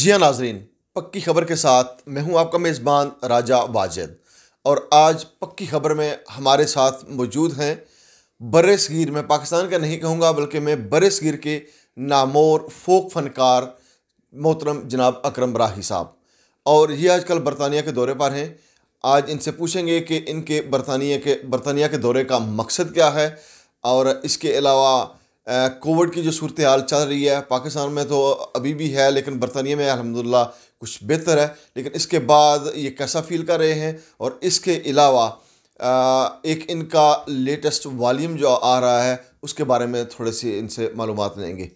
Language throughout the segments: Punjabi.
जिया नाजरीन पक्की खबर के साथ मैं हूं आपका मेज़बान राजा वाजिद और आज पक्की खबर में हमारे साथ मौजूद हैं बर सगीर मैं पाकिस्तान का नहीं कहूँगा बल्कि मैं बर सगीर के नामोर फोक फनकार मोहतरम जनाब अकरम राही साहब और ये आजकल बरतानिया के दौरे पर हैं आज इनसे पूछेंगे कि इनके बरतानिया के बरतानिया के दौरे का मकसद क्या है और इसके अलावा कोविड की जो सूरत हाल चल रही है पाकिस्तान में तो अभी भी है लेकिन बरतानिया में अलहमदिल्ला कुछ बेहतर है लेकिन इसके बाद ये कैसा फील कर रहे हैं और इसके अलावा एक इनका लेटेस्ट वॉल्यूम जो आ रहा है उसके बारे में थोड़े से इनसे मालूम लेंगे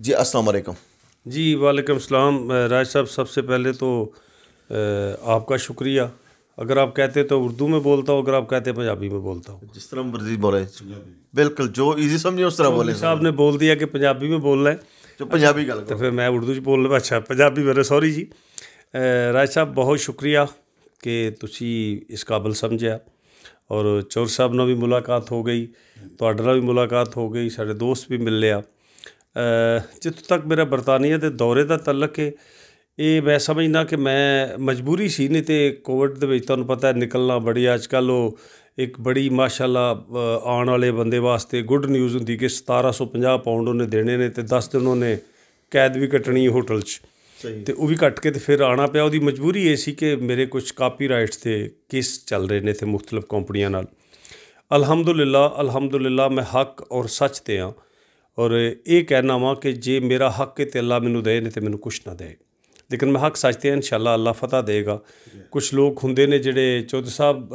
जी अस्सलाम वालेकुम जी वालेकुम सलाम राज साहब सबसे पहले तो आपका शुक्रिया ਅਗਰ ਆਪ ਕਹਤੇ ਤੋ ਉਰਦੂ ਮੇ ਬੋਲਤਾ ਹੋ ਅਗਰ ਆਪ ਕਹਤੇ ਪੰਜਾਬੀ ਮੇ ਬੋਲਤਾ ਹੋ ਜਿਸ ਤਰ੍ਹਾਂ ਮਰਜ਼ੀ ਬੋਲੇ ਬਿਲਕੁਲ ਜੋ ਈਜ਼ੀ ਸਮਝੇ ਉਸ ਤਰ੍ਹਾਂ ਬੋਲੇ ਸਾਹਿਬ ਨੇ ਬੋਲ ਦਿਆ ਕਿ ਪੰਜਾਬੀ ਮੇ ਬੋਲਣਾ ਹੈ ਜੋ ਪੰਜਾਬੀ ਗੱਲ ਤੇ ਫਿਰ ਮੈਂ ਉਰਦੂ ਚ ਬੋਲ ਲਵਾਂ ਅੱਛਾ ਪੰਜਾਬੀ ਮੇਰੇ ਸੌਰੀ ਜੀ ਰਾਜ ਸਾਹਿਬ ਬਹੁਤ ਸ਼ੁਕਰੀਆ ਕਿ ਤੁਸੀਂ ਇਸ ਕਾਬਲ ਸਮਝਿਆ ਔਰ ਚੌਰ ਸਾਹਿਬ ਨਾਲ ਵੀ ਮੁਲਾਕਾਤ ਹੋ ਗਈ ਤੁਹਾਡੇ ਨਾਲ ਵੀ ਮੁਲਾਕਾਤ ਹੋ ਗਈ ਸਾਡੇ ਦੋਸਤ ਵੀ ਮਿਲ ਲਿਆ ਜਿੱਥੋਂ ਤੱਕ ਮੇਰਾ ਬਰਤਾਨੀਆ ਦੇ ਦੌਰੇ ਦਾ ਤਲਕ ਹੈ ਇਹ ਮੈਂ ਸਮਝਦਾ ਕਿ ਮੈਂ ਮਜਬੂਰੀ ਸੀ ਨਹੀਂ ਤੇ ਕੋਵਿਡ ਦੇ ਵਿੱਚ ਤੁਹਾਨੂੰ ਪਤਾ ਨਿਕਲਣਾ ਬੜੀ ਅੱਜ ਕੱਲ ਉਹ ਇੱਕ ਬੜੀ ਮਾਸ਼ਾਅੱਲਾ ਆਉਣ ਵਾਲੇ ਬੰਦੇ ਵਾਸਤੇ ਗੁੱਡ ਨਿਊਜ਼ ਹੁੰਦੀ ਕਿ 1750 ਪਾਉਂਡ ਉਹਨੇ ਦੇਣੇ ਨੇ ਤੇ 10 ਦਿਨ ਉਹਨੇ ਕੈਦ ਵੀ ਕੱਟਣੀ ਹੋਟਲ 'ਚ ਤੇ ਉਹ ਵੀ ਕੱਟ ਕੇ ਤੇ ਫਿਰ ਆਣਾ ਪਿਆ ਉਹਦੀ ਮਜਬੂਰੀ ਇਹ ਸੀ ਕਿ ਮੇਰੇ ਕੁਝ ਕਾਪੀਰਾਈਟਸ ਤੇ ਕਿਸ ਚੱਲ ਰਹੇ ਨੇ ਤੇ ਮੁxtਲਫ ਕੰਪਨੀਆਂ ਨਾਲ ਅਲਹਮਦੁਲਿਲਾ ਅਲਹਮਦੁਲਿਲਾ ਮੈਂ ਹੱਕ ਔਰ ਸੱਚ ਤੇ ਆ ਔਰ ਇਹ ਕਹਿਣਾ ਵਾਂ ਕਿ ਜੇ ਮੇਰਾ ਹੱਕ ਤੇ ਅੱਲਾ ਮੈਨੂੰ ਦੇ ਨੇ ਤੇ ਮੈਨੂੰ ਕੁਛ ਨਾ ਦੇ ਲੇਕਿਨ ਮੈਂ ਹੱਕ ਸੱਚ ਤੇ ਇਨਸ਼ਾਅੱਲਾ ਅੱਲਾ ਫਤਹ ਦੇਗਾ ਕੁਝ ਲੋਕ ਹੁੰਦੇ ਨੇ ਜਿਹੜੇ ਚੌਧਰੀ ਸਾਹਿਬ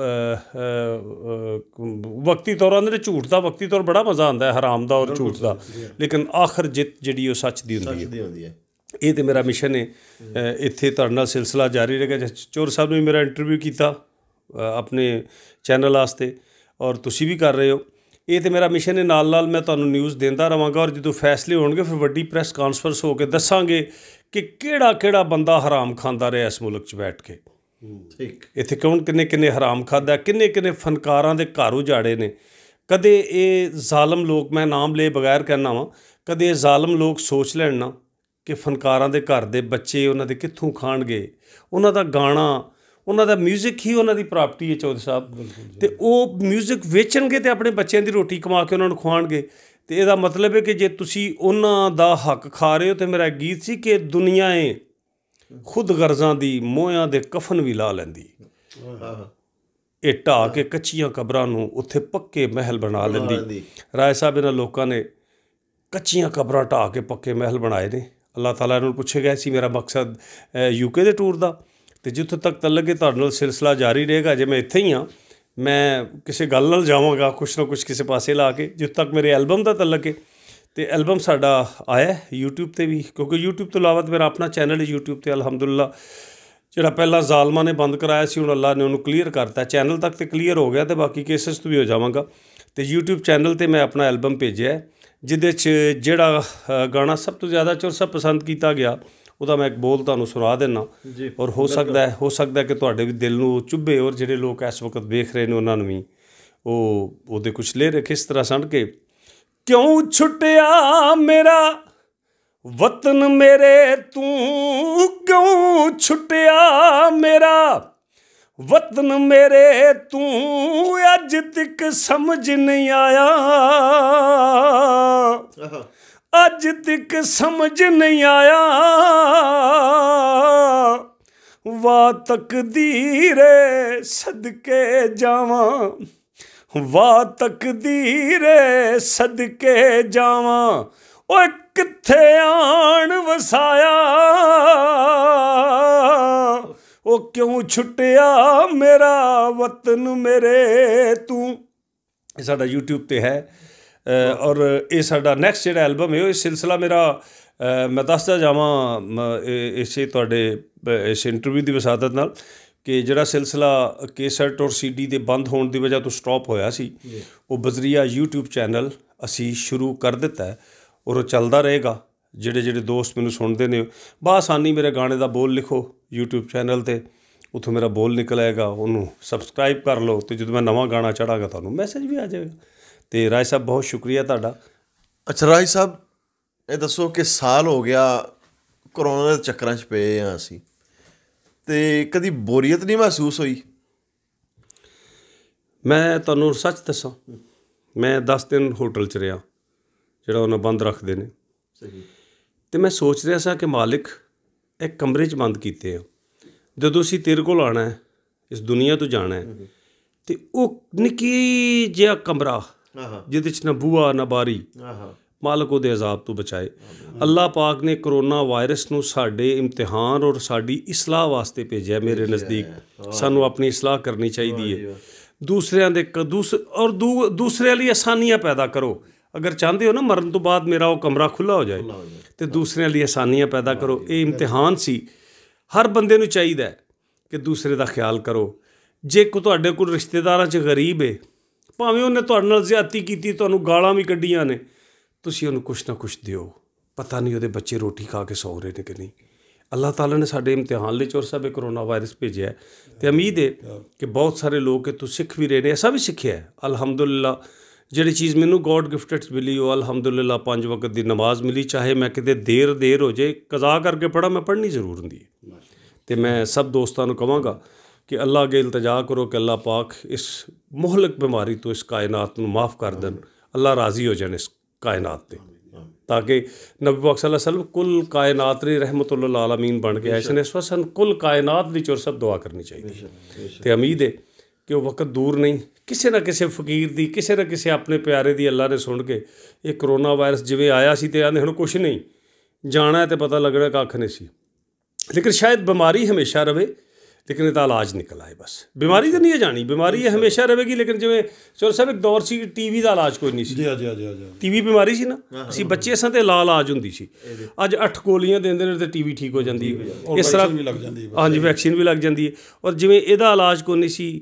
ਵਕਤੀ ਤੌਰ ਅੰਦਰ ਝੂਠ ਦਾ ਵਕਤੀ ਤੌਰ ਬੜਾ ਮਜ਼ਾ ਆਉਂਦਾ ਹੈ ਹਰਾਮ ਦਾ ਔਰ ਝੂਠ ਦਾ ਲੇਕਿਨ ਆਖਰ ਜਿੱਤ ਜਿਹੜੀ ਉਹ ਸੱਚ ਦੀ ਹੁੰਦੀ ਹੈ ਇਹ ਤੇ ਮੇਰਾ ਮਿਸ਼ਨ ਹੈ ਇੱਥੇ ਤੁਹਾਡੇ ਨਾਲ ਸਿਲਸਿਲਾ ਜਾਰੀ ਰਹੇਗਾ ਚੋਰ ਸਾਹਿਬ ਨੇ ਮੇਰਾ ਇੰਟਰਵਿਊ ਕੀਤਾ ਆਪਣੇ ਚੈਨਲ ਵਾਸਤੇ ਔਰ ਤੁਸੀਂ ਵੀ ਕਰ ਰਹੇ ਹੋ ਇਹ ਤੇ ਮੇਰਾ ਮਿਸ਼ਨ ਹੈ ਨਾਲ ਨਾਲ ਮੈਂ ਤੁਹਾਨੂੰ ਨਿਊਜ਼ ਦਿੰਦਾ ਰਵਾਂਗਾ ਔਰ ਜਦੋਂ ਫੈਸਲੇ ਹੋਣਗੇ ਫਿਰ ਵੱਡੀ ਪ੍ਰੈਸ ਕਾਨਫਰੰਸ ਹੋ ਕੇ ਦੱਸਾਂਗੇ ਕਿ ਕਿਹੜਾ ਕਿਹੜਾ ਬੰਦਾ ਹਰਾਮ ਖਾਂਦਾ ਰਿਹਾ ਇਸ ਮੁਲਕ 'ਚ ਬੈਠ ਕੇ ਠੀਕ ਇੱਥੇ ਕੌਣ ਕਿੰਨੇ ਕਿੰਨੇ ਹਰਾਮ ਖਾਦਾ ਕਿੰਨੇ ਕਿੰਨੇ ਫਨਕਾਰਾਂ ਦੇ ਘਰ ਉਜਾੜੇ ਨੇ ਕਦੇ ਇਹ ਜ਼ਾਲਮ ਲੋਕ ਮੈਂ ਨਾਮ ਲੈ ਬਗੈਰ ਕਹਿਣਾ ਵਾਂ ਕਦੇ ਇਹ ਜ਼ਾਲਮ ਲੋਕ ਸੋਚ ਲੈਣ ਨਾ ਕਿ ਫਨਕਾਰਾਂ ਦੇ ਘਰ ਦੇ ਬੱਚੇ ਉਹਨਾਂ ਦੇ ਕਿੱਥੋਂ ਖਾਣਗੇ ਉਹਨਾਂ ਦਾ ਗਾਣਾ ਉਹਨਾਂ ਦਾ 뮤직 ਹੀ ਉਹਨਾਂ ਦੀ ਪ੍ਰਾਪਰਟੀ ਹੈ ਚੌਧਰੀ ਸਾਹਿਬ ਤੇ ਉਹ 뮤직 ਵੇਚਣਗੇ ਤੇ ਆਪਣੇ ਬੱਚਿਆਂ ਦੀ ਰੋਟੀ ਕਮਾ ਕੇ ਉਹਨਾਂ ਨੂੰ ਖਵਾਣਗੇ ਤੇ ਇਹਦਾ ਮਤਲਬ ਹੈ ਕਿ ਜੇ ਤੁਸੀਂ ਉਹਨਾਂ ਦਾ ਹੱਕ ਖਾ ਰਹੇ ਹੋ ਤੇ ਮੇਰਾ ਗੀਤ ਸੀ ਕਿ ਦੁਨੀਆ ਏ ਖੁਦ ਗਰਜ਼ਾਂ ਦੀ ਮੋਹਾਂ ਦੇ ਕਫਨ ਵੀ ਲਾ ਲੈਂਦੀ ਇਹ ਢਾ ਕੇ ਕੱਚੀਆਂ ਕਬਰਾਂ ਨੂੰ ਉੱਥੇ ਪੱਕੇ ਮਹਿਲ ਬਣਾ ਲੈਂਦੀ ਰਾਏ ਸਾਹਿਬ ਇਹਨਾਂ ਲੋਕਾਂ ਨੇ ਕੱਚੀਆਂ ਕਬਰਾਂ ਢਾ ਕੇ ਪੱਕੇ ਮਹਿਲ ਬਣਾਏ ਨੇ ਅੱਲਾਹ ਤਾਲਾ ਇਹਨਾਂ ਨੂੰ ਪੁੱਛੇ ਗਿਆ ਸੀ ਮੇਰਾ ਮਕਸਦ ਯੂਕੇ ਦੇ ਟੂਰ ਦਾ ਤੇ ਜਿੱਥੋਂ ਤੱਕ ਤੱਲਕ ਤੁਹਾਡੇ ਨਾਲ ਸਿਲਸਿਲਾ ਜਾਰੀ ਰਹੇਗਾ ਜੇ ਮੈਂ ਇੱਥੇ ਹੀ ਆ ਮੈਂ ਕਿਸੇ ਗੱਲ ਨਾਲ ਜਾਵਾਂਗਾ ਕੁਛ ਨਾ ਕੁਛ ਕਿਸੇ ਪਾਸੇ ਲਾ ਕੇ ਜਿੱਦ ਤੱਕ ਮੇਰੇ ਐਲਬਮ ਦਾ ਤੱਲਕ ਹੈ ਤੇ ਐਲਬਮ ਸਾਡਾ ਆਇਆ YouTube ਤੇ ਵੀ ਕਿਉਂਕਿ YouTube ਤੋਂ ਇਲਾਵਾ ਮੇਰਾ ਆਪਣਾ ਚੈਨਲ ਹੈ YouTube ਤੇ ਅਲਹਮਦੁਲਿਲਾ ਜਿਹੜਾ ਪਹਿਲਾਂ ਜ਼ਾਲਮਾਂ ਨੇ ਬੰਦ ਕਰਾਇਆ ਸੀ ਹੁਣ ਅੱਲਾ ਨੇ ਉਹਨੂੰ ਕਲੀਅਰ ਕਰਤਾ ਚੈਨਲ ਤੱਕ ਤੇ ਕਲੀਅਰ ਹੋ ਗਿਆ ਤੇ ਬਾਕੀ ਕੇਸਸ ਤੋਂ ਵੀ ਹੋ ਜਾਵਾਂਗਾ ਤੇ YouTube ਚੈਨਲ ਤੇ ਮੈਂ ਆਪਣਾ ਐਲਬਮ ਭੇਜਿਆ ਜਿਹਦੇ 'ਚ ਜਿਹੜਾ ਗਾਣਾ ਸਭ ਤੋਂ ਜ਼ਿਆਦਾ ਚੋਰ ਸਭ ਪਸੰਦ ਕੀਤਾ ਗਿਆ ਉਹਦਾ ਮੈਂ ਇੱਕ ਬੋਲ ਤੁਹਾਨੂੰ ਸੁਣਾ ਦੇਣਾ ਔਰ ਹੋ ਸਕਦਾ ਹੈ ਹੋ ਸਕਦਾ ਹੈ ਕਿ ਤੁਹਾਡੇ ਵੀ ਦਿਲ ਨੂੰ ਚੁੱਭੇ ਔਰ ਜਿਹੜੇ ਲੋਕ ਇਸ ਵਕਤ ਵੇਖ ਰਹੇ ਨੇ ਉਹਨਾਂ ਨੂੰ ਵੀ ਉਹ ਉਹਦੇ ਕੁਝ ਲੈ ਰੇ ਕਿਸ ਤਰ੍ਹਾਂ ਸੰਡ ਕੇ ਕਿਉਂ ਛੁੱਟਿਆ ਮੇਰਾ ਵਤਨ ਮੇਰੇ ਤੂੰ ਕਿਉਂ ਛੁੱਟਿਆ ਮੇਰਾ ਵਤਨ ਮੇਰੇ ਤੂੰ ਅੱਜ ਤੱਕ ਸਮਝ ਨਹੀਂ ਆਇਆ ਅੱਜ ਤੱਕ ਸਮਝ ਨਹੀਂ ਆਇਆ ਵਾ ਤਕਦੀਰੇ ਸਦਕੇ ਜਾਵਾਂ ਵਾ ਤਕਦੀਰੇ ਸਦਕੇ ਜਾਵਾਂ ਓਏ ਕਿੱਥੇ ਆਣ ਵਸਾਇਆ ਉਹ ਕਿਉਂ ਛੁੱਟਿਆ ਮੇਰਾ ਵਤਨ ਮੇਰੇ ਤੂੰ ਇਹ ਸਾਡਾ YouTube ਤੇ ਹੈ ਔਰ ਇਹ ਸਾਡਾ ਨੈਕਸਟ ਜਿਹੜਾ ਐਲਬਮ ਹੈ ਉਹ ਸਿਲਸਿਲਾ ਮੇਰਾ ਮੈਂ ਦੱਸਦਾ ਜਾਵਾਂ ਇਸੇ ਤੁਹਾਡੇ ਇਸ ਇੰਟਰਵਿਊ ਦੀ ਵਸਾਦਤ ਨਾਲ ਕਿ ਜਿਹੜਾ ਸਿਲਸਿਲਾ ਕੇਸੈਟ ਔਰ ਸੀਡੀ ਦੇ ਬੰਦ ਹੋਣ ਦੀ ਵਜ੍ਹਾ ਤੋਂ ਸਟਾਪ ਹੋਇਆ ਸੀ ਉਹ ਬਜ਼ਰੀਆ YouTube ਚੈਨਲ ਅਸੀਂ ਸ਼ੁਰੂ ਕਰ ਦਿੱਤਾ ਹੈ ਔਰ ਉਹ ਚੱਲਦਾ ਰਹੇਗਾ ਜਿਹੜੇ ਜਿਹੜੇ ਦੋਸਤ ਮੈਨੂੰ ਸੁਣਦੇ ਨੇ ਬਾਸਾਨੀ ਮੇਰੇ ਗਾਣੇ ਦਾ ਬੋਲ ਲਿਖੋ YouTube ਚੈਨਲ ਤੇ ਉਥੋਂ ਮੇਰਾ ਬੋਲ ਨਿਕਲ ਆਏਗਾ ਉਹਨੂੰ ਸਬਸਕ੍ਰਾਈਬ ਕਰ ਲਓ ਤੇ ਜਦੋਂ ਮੈਂ ਨਵਾਂ ਗਾਣਾ ਚੜਾਗਾ ਤੁਹਾਨੂੰ ਮੈਸੇਜ ਵੀ ਆ ਜਾਏਗਾ ਤੇ ਰਾਏ ਸਾਹਿਬ ਬਹੁਤ ਸ਼ੁਕਰੀਆ ਤੁਹਾਡਾ ਅੱਛਾ ਰਾਏ ਸਾਹਿਬ ਇਹ ਦੱਸੋ ਕਿ ਸਾਲ ਹੋ ਗਿਆ ਕਰੋਨਾ ਦੇ ਚੱਕਰਾਂ 'ਚ ਪਏ ਆ ਅਸੀਂ ਤੇ ਕਦੀ ਬੋਰੀਅਤ ਨਹੀਂ ਮਹਿਸੂਸ ਹੋਈ ਮੈਂ ਤੁਹਾਨੂੰ ਸੱਚ ਦੱਸਾਂ ਮੈਂ 10 ਦਿਨ ਹੋਟਲ 'ਚ ਰਿਹਾ ਜਿਹੜਾ ਉਹਨਾਂ ਬੰਦ ਰੱਖਦੇ ਨੇ ਸਹੀ ਤੇ ਮੈਂ ਸੋਚ ਰਿਹਾ ਸੀ ਕਿ ਮਾਲਕ ਇਹ ਕਮਰੇ 'ਚ ਬੰਦ ਕੀਤੇ ਆ ਜਦੋਂ ਅਸੀਂ ਤੇਰੇ ਕੋਲ ਆਣਾ ਹੈ ਇਸ ਦੁਨੀਆ ਤੋਂ ਜਾਣਾ ਹੈ ਤੇ ਉਹ ਨਿੱਕੀ ਜਿਹਾ ਕਮਰਾ ਜਿਹਦੇ 'ਚ ਨਾ ਬੂਆ ਨਾ ਬਾਰੀ ਆਹਾ ਮਾਲਕ ਉਹਦੇ ਅਜ਼ਾਬ ਤੋਂ ਬਚਾਏ ਅੱਲਾਹ ਪਾਕ ਨੇ ਕਰੋਨਾ ਵਾਇਰਸ ਨੂੰ ਸਾਡੇ ਇਮਤਿਹਾਨ ਔਰ ਸਾਡੀ ਇਸਲਾਹ ਵਾਸਤੇ ਭੇਜਿਆ ਮੇਰੇ ਨਜ਼ਦੀਕ ਸਾਨੂੰ ਆਪਣੀ ਇਸਲਾਹ ਕਰਨੀ ਚਾਹੀਦੀ ਹੈ ਦੂਸਰਿਆਂ ਦੇ ਕਦੂਸ ਔਰ ਦੂਸਰਿਆਂ ਲਈ ਆਸਾਨੀਆਂ ਪੈਦਾ ਕਰੋ ਅਗਰ ਚਾਹੁੰਦੇ ਹੋ ਨਾ ਮਰਨ ਤੋਂ ਬਾਅਦ ਮੇਰਾ ਉਹ ਕਮਰਾ ਖੁੱਲਾ ਹੋ ਜਾਏ ਤੇ ਦੂਸਰਿਆਂ ਲਈ ਆਸਾਨੀਆਂ ਪੈਦਾ ਕਰੋ ਇਹ ਇਮਤਿਹਾਨ ਸੀ ਹਰ ਬੰਦੇ ਨੂੰ ਚਾਹੀਦਾ ਹੈ ਕਿ ਦੂਸਰੇ ਦਾ ਖਿਆਲ ਕਰੋ ਜੇ ਕੋ ਤੁਹਾਡੇ ਕੋਲ ਰਿਸ਼ਤੇਦਾਰਾਂ 'ਚ ਗਰੀਬ ਹੈ ਭਾਵੇਂ ਉਹਨੇ ਤੁਹਾਡੇ ਨਾਲ ਜ਼ਿਆਤੀ ਕੀਤੀ ਤੁਹਾਨੂੰ ਗਾਲਾਂ ਵੀ ਕੱਢੀਆਂ ਨੇ ਤੁਸੀਂ ਉਹਨੂੰ ਕੁਛ ਨਾ ਕੁਛ ਦਿਓ ਪਤਾ ਨਹੀਂ ਉਹਦੇ ਬੱਚੇ ਰੋਟੀ ਖਾ ਕੇ ਸੌ ਰਹੇ ਨੇ ਕਿ ਨਹੀਂ ਅੱਲਾਹ ਤਾਲਾ ਨੇ ਸਾਡੇ ਇਮਤਿਹਾਨ ਲਈ ਚੋਰ ਸਾਹਿਬ ਕਰੋਨਾ ਵਾਇਰਸ ਭੇਜਿਆ ਤੇ ਉਮੀਦ ਹੈ ਕਿ ਬਹੁਤ ਸਾਰੇ ਲੋਕ ਇਹ ਤੋਂ ਸਿੱਖ ਵੀ ਰਹੇ ਨੇ ਐਸਾ ਵੀ ਸਿੱਖਿਆ ਅਲਹਮਦੁਲਿਲਾ ਜਿਹੜੀ ਚੀਜ਼ ਮੈਨੂੰ ਗੋਡ ਗਿਫਟਡ ਮਿਲੀ ਉਹ ਅਲਹਮਦੁਲਿਲਾ ਪੰਜ ਵਕਤ ਦੀ ਨਮਾਜ਼ ਮਿਲੀ ਚਾਹੇ ਮੈਂ ਕਿਤੇ ਦੇਰ ਦੇਰ ਹੋ ਜੇ ਕਜ਼ਾ ਕਰਕੇ ਪੜਾ ਮੈਂ ਪੜਨੀ ਜ਼ਰੂਰ ਹੁੰਦੀ ਹੈ ਤੇ ਮੈਂ ਸਭ ਦੋਸਤਾਂ ਨੂੰ ਕਹਾਂਗਾ ਕਿ ਅੱਲਾਹ ਅਗੇ ਇਲਤਜਾ ਕਰੋ ਕਿ ਅੱਲਾਹ ਪਾਕ ਇਸ ਮੁਹਲਕ ਬਿਮਾਰੀ ਤੋਂ ਇਸ ਕਾਇਨਾਤ ਨੂੰ ਮਾਫ ਕਰ ਦੇਣ ਅੱਲਾਹ ਰਾਜ਼ੀ ਹੋ ਜਾਣ ਇਸ ਕਾਇਨਾਤ ਤੇ ਤਾਂ ਕਿ ਨਬੀ ਪਾਕ ਸੱਲੱਲਾਹੁ ਅਲੈहि ਵਸੱਲਮ ਕੁੱਲ ਕਾਇਨਾਤ ਰੀ ਰਹਿਮਤੁਲ ਆਲਮੀਨ ਬਣ ਕੇ ਆਏ ਸਨ ਇਸ ਵਸਨ ਕੁੱਲ ਕਾਇਨਾਤ ਦੀ ਸਭ ਦੁਆ ਕਰਨੀ ਚਾਹੀਦੀ ਤੇ ਉਮੀਦ ਹੈ ਕਿ ਉਹ ਵਕਤ ਦੂਰ ਨਹੀਂ ਕਿਸੇ ਨਾ ਕਿਸੇ ਫਕੀਰ ਦੀ ਕਿਸੇ ਨਾ ਕਿਸੇ ਆਪਣੇ ਪਿਆਰੇ ਦੀ ਅੱਲਾ ਨੇ ਸੁਣ ਕੇ ਇਹ ਕਰੋਨਾ ਵਾਇਰਸ ਜਿਵੇਂ ਆਇਆ ਸੀ ਤੇ ਆਂਦੇ ਹੁਣ ਕੁਝ ਨਹੀਂ ਜਾਣਾ ਤੇ ਪਤਾ ਲੱਗਣਾ ਕੱਖ ਨਹੀਂ ਸੀ ਲੇਕਿਨ ਸ਼ਾਇਦ ਬਿਮਾਰੀ ਹਮੇਸ਼ਾ ਰਵੇ ਲੇਕਿਨ ਇਹਦਾ ਇਲਾਜ ਨਿਕਲ ਆਏ ਬਸ ਬਿਮਾਰੀ ਤਾਂ ਨਹੀਂ ਜਾਣੀ ਬਿਮਾਰੀ ਇਹ ਹਮੇਸ਼ਾ ਰਹੇਗੀ ਲੇਕਿਨ ਜਿਵੇਂ ਚਲੋ ਸਾਹਿਬ ਇੱਕ ਦੌਰ ਸੀ ਟੀਵੀ ਦਾ ਇਲਾਜ ਕੋਈ ਨਹੀਂ ਸੀ ਜੀ ਜੀ ਜੀ ਜੀ ਟੀਵੀ ਬਿਮਾਰੀ ਸੀ ਨਾ ਅਸੀਂ ਬੱਚੇ ਸਾਂ ਤੇ ਲਾਲ ਆਜ ਹੁੰਦੀ ਸੀ ਅੱਜ ਅੱਠ ਗੋਲੀਆਂ ਦਿੰਦੇ ਨੇ ਤੇ ਟੀਵੀ ਠੀਕ ਹੋ ਜਾਂਦੀ ਹੈ ਇਸ ਤਰ੍ਹਾਂ ਵੀ ਲੱਗ ਜਾਂਦੀ ਹੈ ਹਾਂਜੀ ਵੈਕਸੀਨ ਵੀ ਲੱਗ ਜਾਂਦੀ ਹੈ ਔਰ ਜਿਵੇਂ ਇਹਦਾ ਇਲਾਜ ਕੋਈ ਨਹੀਂ ਸੀ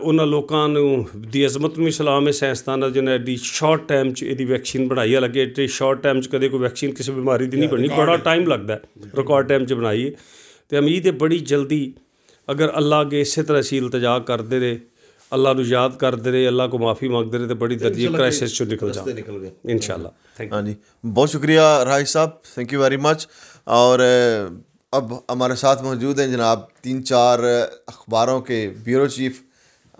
ਉਹਨਾਂ ਲੋਕਾਂ ਨੂੰ ਦੀ ਅਜ਼ਮਤ ਨੂੰ ਸਲਾਮ ਹੈ ਸੈਂਸਦਾਨਾਂ ਜਿਹਨੇ ਐਡੀ ਸ਼ਾਰਟ ਟਾਈਮ 'ਚ ਇਹਦੀ ਵੈਕਸੀਨ ਬਣਾਈ ਆ ਲੱਗੇ ਐਡੀ ਸ਼ਾਰਟ ਟਾਈਮ 'ਚ ਕਦੇ ਕੋਈ ਵੈਕਸੀਨ ਕਿਸੇ ਬਿਮਾਰੀ ਦੀ ਨਹੀਂ ਬਣੀ ਬੜਾ ਟਾਈਮ ਲੱਗਦਾ ਰਿਕਾਰਡ ਟਾਈਮ 'ਚ ਬਣਾਈ ਤੇ ਉਮੀਦ ਹੈ ਬੜੀ ਜਲਦੀ अगे इस तरह ਇਸੇ इल्तजा करते रहे अल्लाह ਰਹੇ करते रहे अल्लाह को माफ़ी मांगते रहे तो बड़ी ਰਹੇ क्राइसिस ਬੜੀ ਦਰਜੀ ਕ੍ਰਾਈਸਿਸ ਚੋਂ ਨਿਕਲ ਜਾ हाँ जी बहुत शुक्रिया राज साहब थैंक यू वेरी मच और अब हमारे साथ मौजूद हैं जनाब तीन चार अखबारों के ब्यूरो चीफ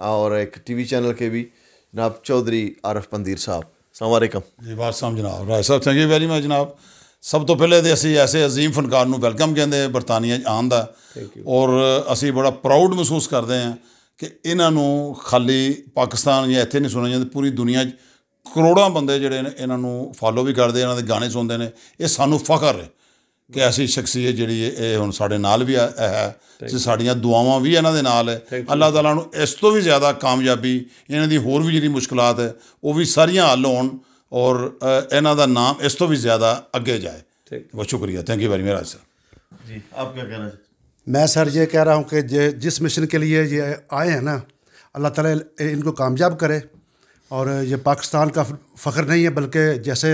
और एक टी वी चैनल के भी जनाब चौधरी आरफ पंदीर साहब अलैक्म जी साहब जनाब राज साहब थैंक यू वेरी मच जनाब ਸਭ ਤੋਂ ਪਹਿਲੇ ਤੇ ਅਸੀਂ ਐਸੇ عظیم ਫਨਕਾਰ ਨੂੰ ਵੈਲਕਮ ਕਹਿੰਦੇ ਬਰਤਾਨੀਆ ਥੈਂਕ ਦਾ ਔਰ ਅਸੀਂ ਬੜਾ ਪ੍ਰਾਊਡ ਮਹਿਸੂਸ ਕਰਦੇ ਆ ਕਿ ਇਹਨਾਂ ਨੂੰ ਖਾਲੀ ਪਾਕਿਸਤਾਨ ਜਾਂ ਇੱਥੇ ਨਹੀਂ ਸੁਣਿਆ ਜਾਂਦਾ ਪੂਰੀ ਦੁਨੀਆ 'ਚ ਕਰੋੜਾਂ ਬੰਦੇ ਜਿਹੜੇ ਨੇ ਇਹਨਾਂ ਨੂੰ ਫਾਲੋ ਵੀ ਕਰਦੇ ਇਹਨਾਂ ਦੇ ਗਾਣੇ ਸੁਣਦੇ ਨੇ ਇਹ ਸਾਨੂੰ ਫਖਰ ਹੈ ਕਿ ਐਸੀ ਸ਼ਖਸੀਅਤ ਜਿਹੜੀ ਇਹ ਹੁਣ ਸਾਡੇ ਨਾਲ ਵੀ ਹੈ ਤੇ ਸਾਡੀਆਂ ਦੁਆਵਾਂ ਵੀ ਇਹਨਾਂ ਦੇ ਨਾਲ ਹੈ ਅੱਲਾਹ ਤਾਲਾ ਨੂੰ ਇਸ ਤੋਂ ਵੀ ਜ਼ਿਆਦਾ ਕਾਮਯਾਬੀ ਇਹਨਾਂ ਦੀ ਹੋਰ ਵੀ ਜਿਹੜੀ ਮੁਸ਼ਕਲਾਂ ਹੈ ਉਹ ਵੀ ਸਾਰੀਆਂ ਹੱਲ ਹੋਣ और इन्हों का नाम इस तो भी ज़्यादा अगे जाए ठीक बहुत शुक्रिया thank you very much sir ji आप क्या कहना चाहते मैं सर ये कह रहा हूँ कि जे जिस मिशन के लिए ये आए हैं ना अल्लाह ताला इनको कामयाब करे और ये पाकिस्तान का फ़ख्र नहीं है बल्कि जैसे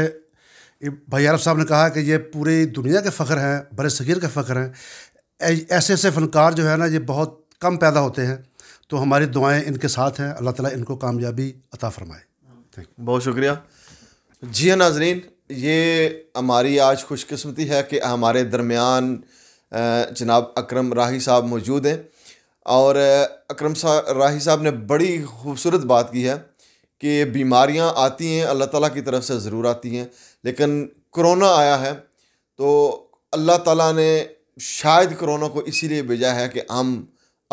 भाई आरफ साहब ने कहा कि ये पूरी दुनिया के फ़ख्र हैं बड़े सगीर के फ़ख्र हैं ऐसे ऐसे फ़नकार जो है ना ये बहुत कम पैदा होते हैं तो हमारी दुआएं इनके साथ हैं अल्लाह ताला इनको कामयाबी अता फ़रमाए बहुत शुक्रिया जी हाँ नाजरीन ये हमारी आज खुशकस्मती है कि हमारे दरमियान जनाब अकरम राही साहब मौजूद हैं और अकरम सा राही साहब ने बड़ी खूबसूरत बात की है कि बीमारियां आती हैं अल्लाह ताला की तरफ से ज़रूर आती हैं लेकिन कोरोना आया है तो अल्लाह ताला ने शायद कोरोना को इसीलिए भेजा है कि हम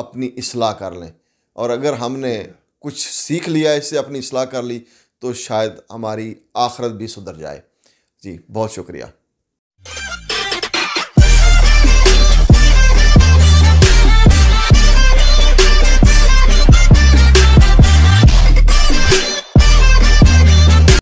अपनी असलाह कर लें और अगर हमने कुछ सीख लिया इससे अपनी असलाह कर ली तो शायद हमारी आखरत भी सुधर जाए जी बहुत शुक्रिया